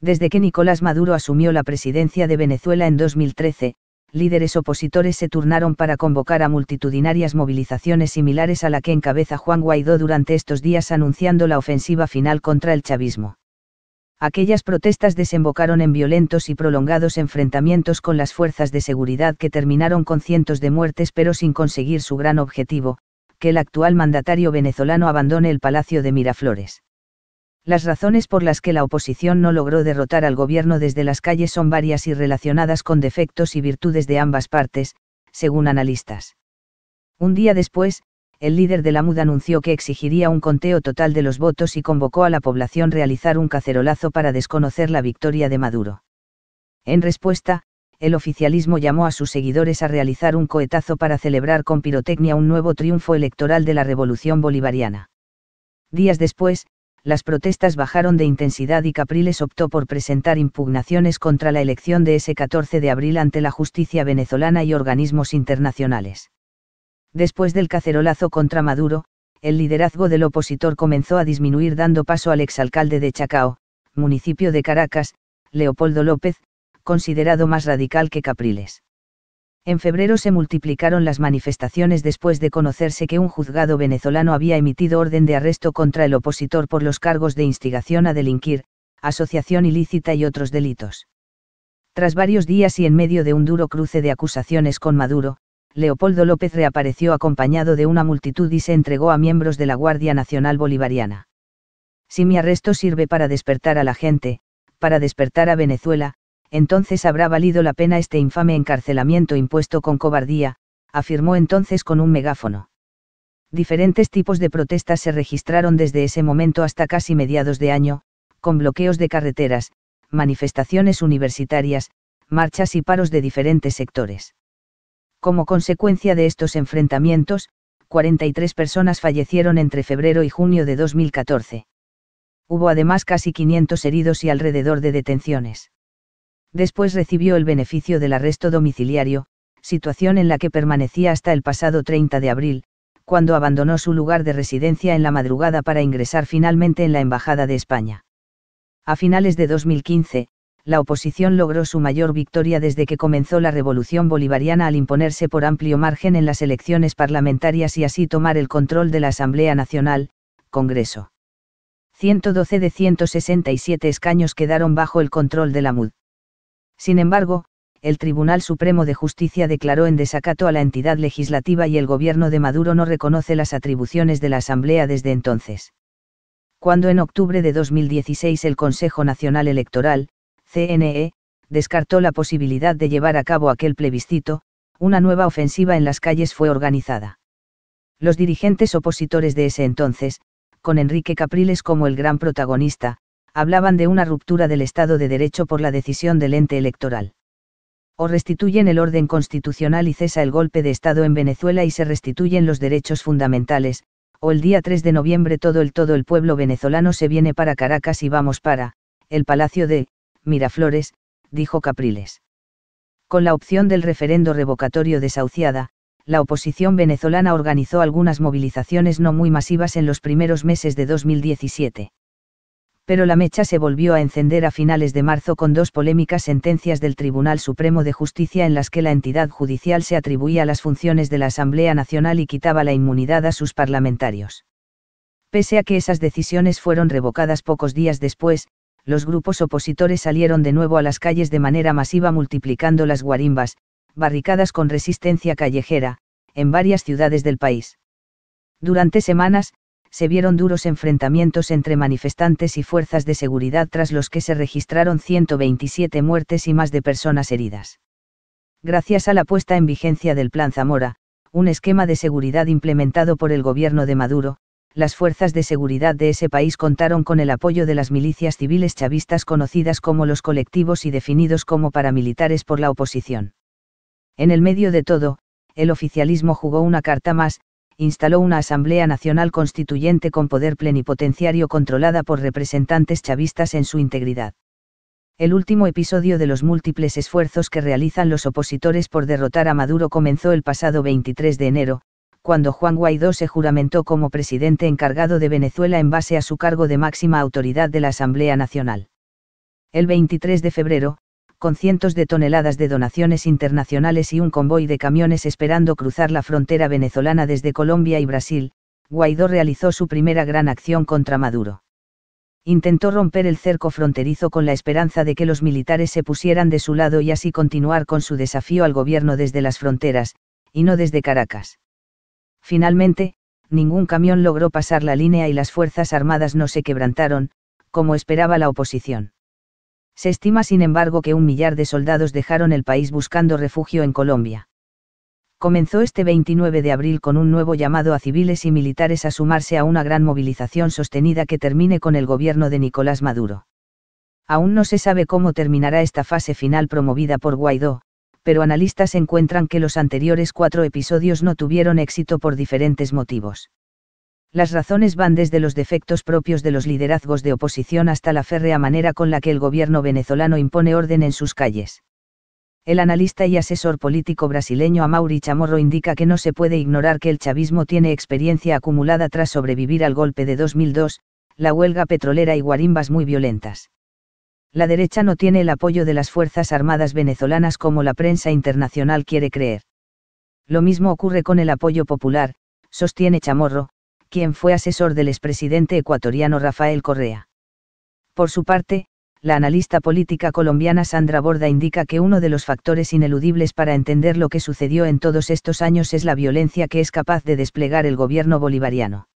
Desde que Nicolás Maduro asumió la presidencia de Venezuela en 2013, líderes opositores se turnaron para convocar a multitudinarias movilizaciones similares a la que encabeza Juan Guaidó durante estos días anunciando la ofensiva final contra el chavismo. Aquellas protestas desembocaron en violentos y prolongados enfrentamientos con las fuerzas de seguridad que terminaron con cientos de muertes pero sin conseguir su gran objetivo, que el actual mandatario venezolano abandone el Palacio de Miraflores. Las razones por las que la oposición no logró derrotar al gobierno desde las calles son varias y relacionadas con defectos y virtudes de ambas partes, según analistas. Un día después, el líder de la MUD anunció que exigiría un conteo total de los votos y convocó a la población realizar un cacerolazo para desconocer la victoria de Maduro. En respuesta, el oficialismo llamó a sus seguidores a realizar un cohetazo para celebrar con pirotecnia un nuevo triunfo electoral de la revolución bolivariana. Días después, las protestas bajaron de intensidad y Capriles optó por presentar impugnaciones contra la elección de ese 14 de abril ante la justicia venezolana y organismos internacionales. Después del cacerolazo contra Maduro, el liderazgo del opositor comenzó a disminuir dando paso al exalcalde de Chacao, municipio de Caracas, Leopoldo López, considerado más radical que Capriles. En febrero se multiplicaron las manifestaciones después de conocerse que un juzgado venezolano había emitido orden de arresto contra el opositor por los cargos de instigación a delinquir, asociación ilícita y otros delitos. Tras varios días y en medio de un duro cruce de acusaciones con Maduro, Leopoldo López reapareció acompañado de una multitud y se entregó a miembros de la Guardia Nacional Bolivariana. Si mi arresto sirve para despertar a la gente, para despertar a Venezuela, entonces habrá valido la pena este infame encarcelamiento impuesto con cobardía, afirmó entonces con un megáfono. Diferentes tipos de protestas se registraron desde ese momento hasta casi mediados de año, con bloqueos de carreteras, manifestaciones universitarias, marchas y paros de diferentes sectores. Como consecuencia de estos enfrentamientos, 43 personas fallecieron entre febrero y junio de 2014. Hubo además casi 500 heridos y alrededor de detenciones. Después recibió el beneficio del arresto domiciliario, situación en la que permanecía hasta el pasado 30 de abril, cuando abandonó su lugar de residencia en la madrugada para ingresar finalmente en la Embajada de España. A finales de 2015, la oposición logró su mayor victoria desde que comenzó la revolución bolivariana al imponerse por amplio margen en las elecciones parlamentarias y así tomar el control de la Asamblea Nacional, Congreso. 112 de 167 escaños quedaron bajo el control de la MUD. Sin embargo, el Tribunal Supremo de Justicia declaró en desacato a la entidad legislativa y el gobierno de Maduro no reconoce las atribuciones de la Asamblea desde entonces. Cuando en octubre de 2016 el Consejo Nacional Electoral, CNE, descartó la posibilidad de llevar a cabo aquel plebiscito, una nueva ofensiva en las calles fue organizada. Los dirigentes opositores de ese entonces, con Enrique Capriles como el gran protagonista, hablaban de una ruptura del Estado de Derecho por la decisión del ente electoral. O restituyen el orden constitucional y cesa el golpe de Estado en Venezuela y se restituyen los derechos fundamentales, o el día 3 de noviembre todo el todo el pueblo venezolano se viene para Caracas y vamos para, el Palacio de, Miraflores, dijo Capriles. Con la opción del referendo revocatorio desahuciada, la oposición venezolana organizó algunas movilizaciones no muy masivas en los primeros meses de 2017 pero la mecha se volvió a encender a finales de marzo con dos polémicas sentencias del Tribunal Supremo de Justicia en las que la entidad judicial se atribuía las funciones de la Asamblea Nacional y quitaba la inmunidad a sus parlamentarios. Pese a que esas decisiones fueron revocadas pocos días después, los grupos opositores salieron de nuevo a las calles de manera masiva multiplicando las guarimbas, barricadas con resistencia callejera, en varias ciudades del país. Durante semanas, se vieron duros enfrentamientos entre manifestantes y fuerzas de seguridad tras los que se registraron 127 muertes y más de personas heridas. Gracias a la puesta en vigencia del Plan Zamora, un esquema de seguridad implementado por el gobierno de Maduro, las fuerzas de seguridad de ese país contaron con el apoyo de las milicias civiles chavistas conocidas como los colectivos y definidos como paramilitares por la oposición. En el medio de todo, el oficialismo jugó una carta más, instaló una Asamblea Nacional Constituyente con poder plenipotenciario controlada por representantes chavistas en su integridad. El último episodio de los múltiples esfuerzos que realizan los opositores por derrotar a Maduro comenzó el pasado 23 de enero, cuando Juan Guaidó se juramentó como presidente encargado de Venezuela en base a su cargo de máxima autoridad de la Asamblea Nacional. El 23 de febrero, con cientos de toneladas de donaciones internacionales y un convoy de camiones esperando cruzar la frontera venezolana desde Colombia y Brasil, Guaidó realizó su primera gran acción contra Maduro. Intentó romper el cerco fronterizo con la esperanza de que los militares se pusieran de su lado y así continuar con su desafío al gobierno desde las fronteras, y no desde Caracas. Finalmente, ningún camión logró pasar la línea y las Fuerzas Armadas no se quebrantaron, como esperaba la oposición. Se estima sin embargo que un millar de soldados dejaron el país buscando refugio en Colombia. Comenzó este 29 de abril con un nuevo llamado a civiles y militares a sumarse a una gran movilización sostenida que termine con el gobierno de Nicolás Maduro. Aún no se sabe cómo terminará esta fase final promovida por Guaidó, pero analistas encuentran que los anteriores cuatro episodios no tuvieron éxito por diferentes motivos. Las razones van desde los defectos propios de los liderazgos de oposición hasta la férrea manera con la que el gobierno venezolano impone orden en sus calles. El analista y asesor político brasileño Amaury Chamorro indica que no se puede ignorar que el chavismo tiene experiencia acumulada tras sobrevivir al golpe de 2002, la huelga petrolera y guarimbas muy violentas. La derecha no tiene el apoyo de las Fuerzas Armadas venezolanas como la prensa internacional quiere creer. Lo mismo ocurre con el apoyo popular, sostiene Chamorro, quien fue asesor del expresidente ecuatoriano Rafael Correa. Por su parte, la analista política colombiana Sandra Borda indica que uno de los factores ineludibles para entender lo que sucedió en todos estos años es la violencia que es capaz de desplegar el gobierno bolivariano.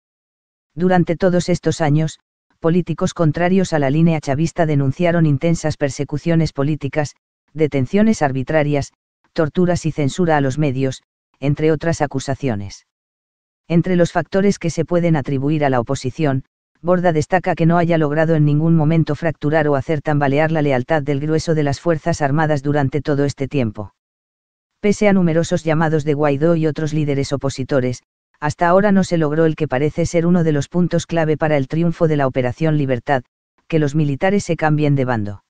Durante todos estos años, políticos contrarios a la línea chavista denunciaron intensas persecuciones políticas, detenciones arbitrarias, torturas y censura a los medios, entre otras acusaciones. Entre los factores que se pueden atribuir a la oposición, Borda destaca que no haya logrado en ningún momento fracturar o hacer tambalear la lealtad del grueso de las Fuerzas Armadas durante todo este tiempo. Pese a numerosos llamados de Guaidó y otros líderes opositores, hasta ahora no se logró el que parece ser uno de los puntos clave para el triunfo de la Operación Libertad, que los militares se cambien de bando.